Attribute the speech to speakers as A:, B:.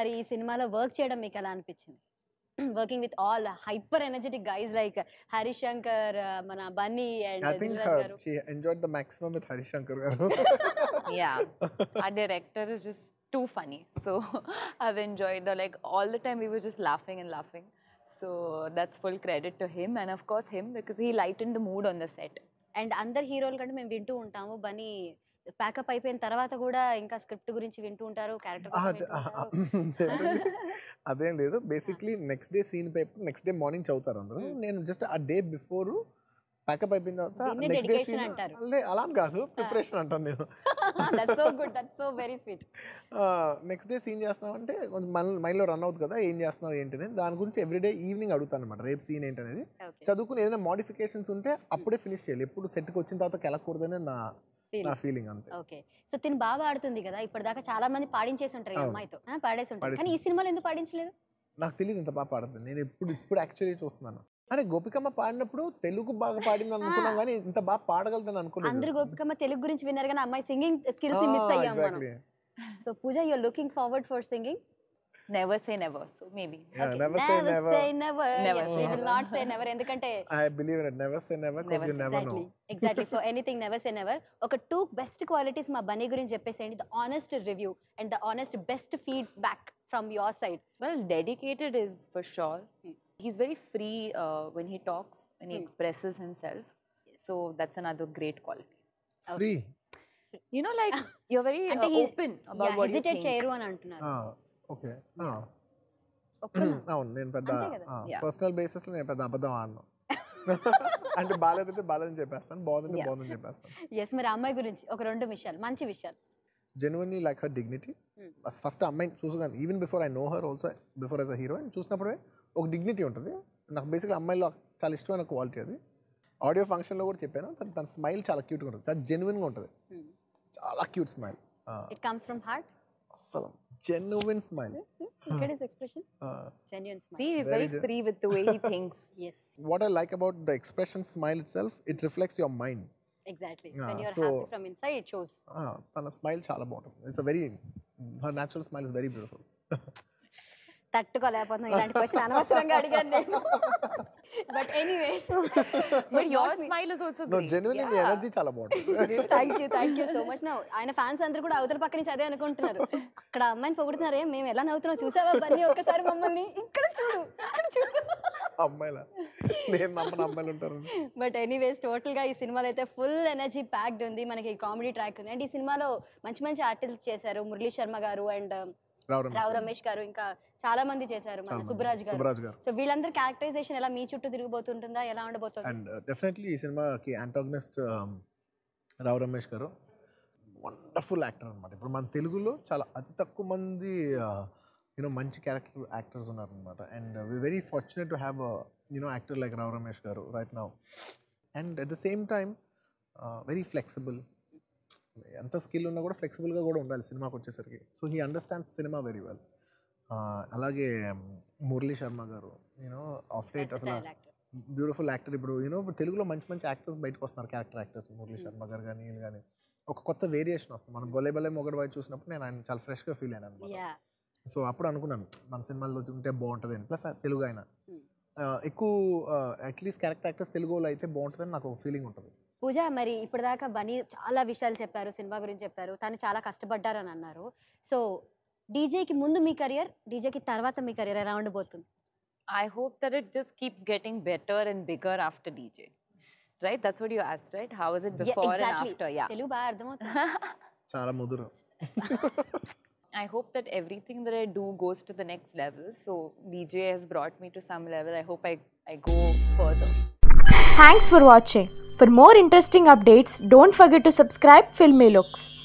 A: మరి ఈ సినిమాలో వర్క్ చేయడం మీకు ఎలా అనిపించింది working with all hyper energetic guys like Harishankar మన Bunny and I think
B: she enjoyed the maximum with Harishankar garu
A: yeah ah director is just too funny so I've enjoyed the like all the time we were just laughing and laughing so that's full credit to him and of course him because he light in the mood on the set and అందరు హీరోలు కంటే మేము వింటూ ఉంటాము బనీ pack up అయిపోయిన తర్వాత కూడా ఇంకా స్క్రిప్ట్ గురించి వింటూ ఉంటారు
B: క్యారెక్టర్ అదేం లేదు basically next day scene paper next day morning చదువుతారు అందరూ నేను జస్ట్ ఆ డే బిఫోర్ ప్యాకప్ అయిపోయిన తర్వాత నెక్స్ట్ డే సీన్ అలా కాదు ప్రిపరేషన్ అంటాను నేను
A: so very sweet
B: next day scene చేస్తామంటే కొంచెం మన మైండ్లో రన్ అవుతుంది కదా ఏం చేస్తున్నావు అనేది దాని గురించి ఎవ్రీడే ఈవినింగ్ అడుగుతాను అనమాట రేపు సీన్ ఏంటనేది చదువుకుని ఏదైనా మోడిఫికేషన్స్ ఉంటే అప్పుడే ఫినిష్ చేయాలి ఎప్పుడు సెట్కి వచ్చిన తర్వాత కెలకూడదనే నా నా ఫీలింగ్ అంతే
A: ఓకే సో తిని బాగా ఆడుతుంది కదా ఇప్పటిదాకా చాలా మంది పాడించేసి ఉంటారు ఈ అమ్మాయితో పాడేసి ఉంటారు కానీ ఈ సినిమాలో ఎందుకు పాడించలేదు
B: నాకు తెలియదు ఇంత బాగా పాడుతుంది నేను ఇప్పుడు ఇప్పుడు యాక్చువల్లీ చూస్తున్నాను అరే గోపికమ్మ పాడినప్పుడు తెలుగు బాగా పాడింది అనుకున్నాం కానీ ఇంత బాగా పాడగలుగుతాను అనుకున్నాను అందరూ
A: గోపికమ్మ తెలుగు గురించి విన్నారు కానీ అమ్మాయి సింగింగ్ స్కిల్స్ మిస్ అయ్యాం మనం so Pooja you are looking forward for singing Never say never. So maybe.
B: Yeah, okay. never, never say never. Yes, we will
A: not say never. In the kante.
B: I believe it. Never say never because you never know.
A: Exactly. For anything, never say never. Okay, two best qualities ma bani gurin jeppe the honest review and the honest best feedback from your side. Well, dedicated is for sure. Hmm. He's very free uh, when he talks when he hmm. expresses himself. So that's another great quality. Free. You know, like you're very uh, open about yeah, Yeah, hesitate chairu an antunar. Ah.
B: Okay అవును నేను పెద్ద personal basis లో నేను పెద్ద అబద్ధం ఆడను అంటే బాగాలేదంటే బాగాలేదని చెప్పేస్తాను బాగుందంటే బాగుందని చెప్పేస్తాను
A: ఎస్ మరి అమ్మాయి గురించి ఒక రెండు విషయాలు మంచి విషయాలు
B: genuinely like her dignity first అమ్మాయిని చూసుకుని even before I know her also before as a heroine చూసినప్పుడే ఒక డిగ్నిటీ ఉంటుంది నాకు బేసిక్గా అమ్మాయిలో చాలా ఇష్టమైన క్వాలిటీ అది ఆడియో ఫంక్షన్లో కూడా చెప్పాను తన తన స్మైల్ చాలా క్యూట్గా ఉంటుంది చాలా జెన్యున్గా ఉంటుంది చాలా cute smile
A: it comes from heart
B: అసలు genuine smile.
A: Look at his expression. Uh, genuine smile. See, he's very, very free with the way he thinks. yes.
B: What I like about the expression smile itself, it reflects your mind.
A: Exactly. Yeah, when you're so, happy from inside, it shows.
B: Ah, తన smile చాలా బాగుంటుంది. It's a very, her natural smile is very beautiful.
A: తట్టుకోలేకపోతున్నాం ఇలాంటి question అనవసరంగా అడిగాను నేను but anyways but your smile is also no genuinely మీ energy
B: చాలా బాగుంది
A: thank you thank you so much now ఆయన ఫ్యాన్స్ అందరూ కూడా అవతల పక్క నుంచి అదే అనుకుంటున్నారు అక్కడ అమ్మాయిని పొగుడుతున్నారే మేము ఎలా నవ్వుతున్నాం చూసావా బన్నీ ఒక్కసారి మమ్మల్ని ఇక్కడ చూడు ఇక్కడ చూడు
B: అమ్మాయిల నేను నమ్మని అమ్మాయిలు ఉంటారు
A: బట్ ఎనీవేస్ టోటల్ గా ఈ సినిమాలో అయితే ఫుల్ ఎనర్జీ ప్యాక్డ్ ఉంది మనకి కామెడీ ట్రాక్ ఉంది అండ్ ఈ సినిమాలో మంచి మంచి ఆర్టిస్ట్ చేశారు మురళీ శర్మ గారు అండ్
B: రావు రమేష్
A: గారు ఇంకా చాలా మంది చేశారు సుబ్రాజ్ గారు సో వీళ్ళందరి క్యారెక్టరైజేషన్ ఎలా మీ చుట్టూ తిరిగిపోతుంటుందా ఎలా ఉండబోతుంది అండ్
B: డెఫినెట్లీ uh, ఈ సినిమాకి యాంటాగనిస్ట్ um, రావు రమేష్ గారు వండర్ఫుల్ యాక్టర్ అనమాట ఇప్పుడు మన తెలుగులో చాలా అతి తక్కువ మంది యూనో uh, మంచి క్యారెక్టర్ యాక్టర్స్ ఉన్నారనమాట and we very fortunate to have you know actor like Rao Ramesh garu right now and at the same time very flexible ఎంత స్కిల్ ఉన్నా కూడా ఫ్లెక్సిబుల్గా కూడా ఉండాలి సినిమాకి వచ్చేసరికి so he understand cinema very well అలాగే Murali Sharma garu you know of late అసలు బ్యూటిఫుల్ యాక్టర్ ఇప్పుడు యూనో తెలుగులో మంచి మంచి యాక్టర్స్ బయటకు వస్తున్నారు character actors Murali hmm. Sharma గారు కానీ వీళ్ళు కానీ ఒక కొత్త వేరియేషన్ వస్తుంది మనం బొలే బొలే మొగడబాయి చూసినప్పుడు నేను ఆయన చాలా ఫ్రెష్గా ఫీల్ అయినా అనమాట సో అప్పుడు అనుకున్నాను మన సినిమాల్లో ఉంటే బాగుంటుంది అని ప్లస్ తెలుగు ఆయన hmm. ఎక్కువ అట్లీస్ట్ క్యారెక్టర్ యాక్టర్స్ తెలుగులో అయితే బాగుంటుందని నాకు ఫీలింగ్ ఉంటుంది
A: పూజ మరి ఇప్పటిదాకా బనీ చాలా విషయాలు చెప్పారు సినిమా గురించి చెప్పారు తను చాలా కష్టపడ్డారని అన్నారు సో డీజేకి ముందు మీ కెరియర్ డీజేకి తర్వాత మీ కెరియర్ ఎలా ఉండబోతుంది I hope that it just keeps getting better and bigger after DJ right that's what you asked right how is it before and after yeah Telugu బాగా అర్థమవుతుంది
B: చాలా ముదురు
A: I hope that everything that I do goes to the next level so DJ has brought me to some level I hope I I go further Thanks for watching. For more interesting updates, don't forget to subscribe Filmy Looks.